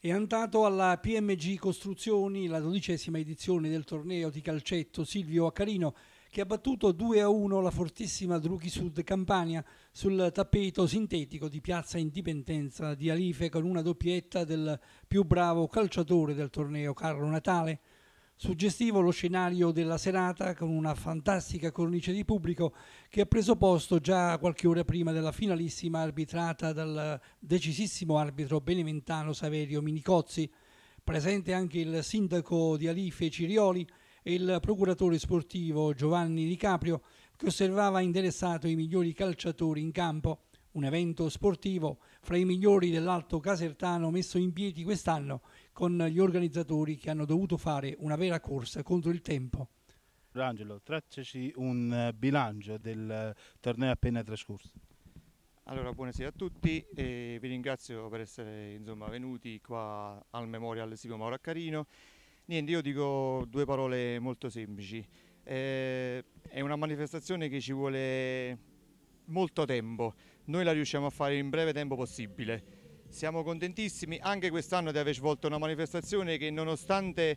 È andato alla PMG Costruzioni la dodicesima edizione del torneo di calcetto Silvio Accarino che ha battuto 2-1 a la fortissima Druchi Sud Campania sul tappeto sintetico di Piazza Indipendenza di Alife con una doppietta del più bravo calciatore del torneo Carlo Natale. Suggestivo lo scenario della serata con una fantastica cornice di pubblico che ha preso posto già qualche ora prima della finalissima arbitrata dal decisissimo arbitro beneventano Saverio Minicozzi, presente anche il sindaco di Alife Cirioli e il procuratore sportivo Giovanni Di Caprio che osservava interessato i migliori calciatori in campo un evento sportivo fra i migliori dell'Alto Casertano messo in piedi quest'anno con gli organizzatori che hanno dovuto fare una vera corsa contro il tempo. Angelo, tracciaci un eh, bilancio del eh, torneo appena trascorso. Allora, buonasera a tutti e vi ringrazio per essere insomma, venuti qua al Memorial Simo Mauro Accarino. Niente, io dico due parole molto semplici. Eh, è una manifestazione che ci vuole molto tempo noi la riusciamo a fare in breve tempo possibile. Siamo contentissimi anche quest'anno di aver svolto una manifestazione che nonostante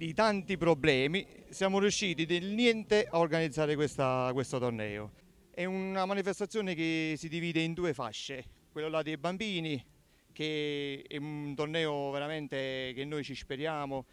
i tanti problemi siamo riusciti del niente a organizzare questa, questo torneo. È una manifestazione che si divide in due fasce, quello là dei bambini che è un torneo veramente che noi ci speriamo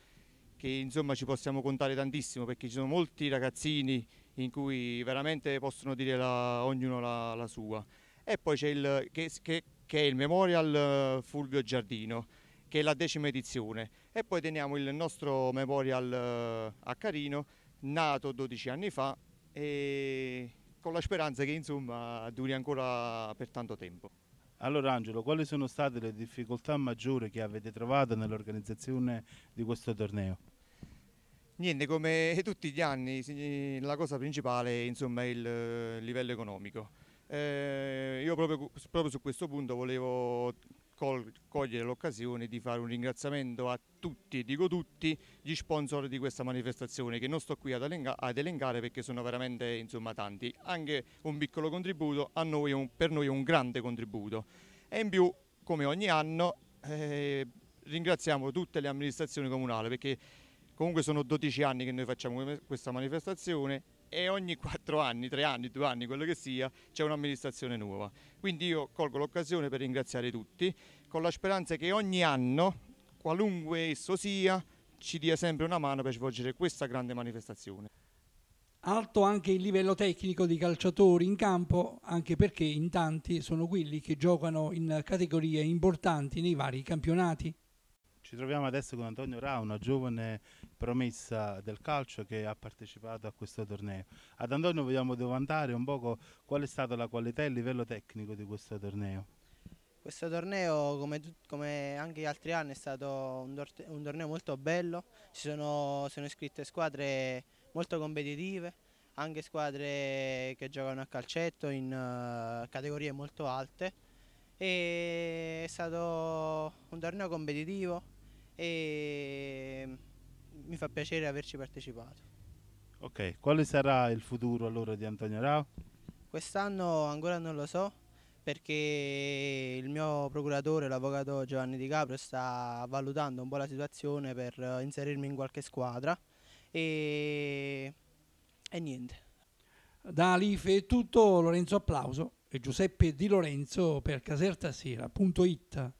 che insomma ci possiamo contare tantissimo perché ci sono molti ragazzini in cui veramente possono dire la, ognuno la, la sua e poi c'è il, che, che, che è il Memorial eh, Fulvio Giardino che è la decima edizione e poi teniamo il nostro Memorial eh, a Carino nato 12 anni fa e con la speranza che insomma duri ancora per tanto tempo. Allora Angelo, quali sono state le difficoltà maggiori che avete trovato nell'organizzazione di questo torneo? Niente, come tutti gli anni la cosa principale insomma, è il eh, livello economico eh, io proprio, proprio, su questo punto volevo col, cogliere l'occasione di fare un ringraziamento a tutti, dico tutti, gli sponsor di questa manifestazione che non sto qui ad, elenca ad elencare perché sono veramente insomma, tanti. Anche un piccolo contributo noi un, per noi è un grande contributo. E in più, come ogni anno, eh, ringraziamo tutte le amministrazioni comunali perché comunque sono 12 anni che noi facciamo questa manifestazione e ogni quattro anni, tre anni, due anni, quello che sia, c'è un'amministrazione nuova. Quindi io colgo l'occasione per ringraziare tutti, con la speranza che ogni anno, qualunque esso sia, ci dia sempre una mano per svolgere questa grande manifestazione. Alto anche il livello tecnico dei calciatori in campo, anche perché in tanti sono quelli che giocano in categorie importanti nei vari campionati. Ci troviamo adesso con Antonio Ra, una giovane promessa del calcio che ha partecipato a questo torneo. Ad Antonio vogliamo domandare un poco qual è stata la qualità e il livello tecnico di questo torneo. Questo torneo, come, come anche gli altri anni, è stato un, un torneo molto bello. Ci sono, sono iscritte squadre molto competitive, anche squadre che giocano a calcetto in uh, categorie molto alte. E è stato un torneo competitivo, e mi fa piacere averci partecipato. Ok, quale sarà il futuro allora di Antonio Rao? Quest'anno ancora non lo so perché il mio procuratore, l'avvocato Giovanni Di Caprio, sta valutando un po' la situazione per inserirmi in qualche squadra e, e niente. Da Alife è tutto, Lorenzo Applauso e Giuseppe Di Lorenzo per casertasera.it.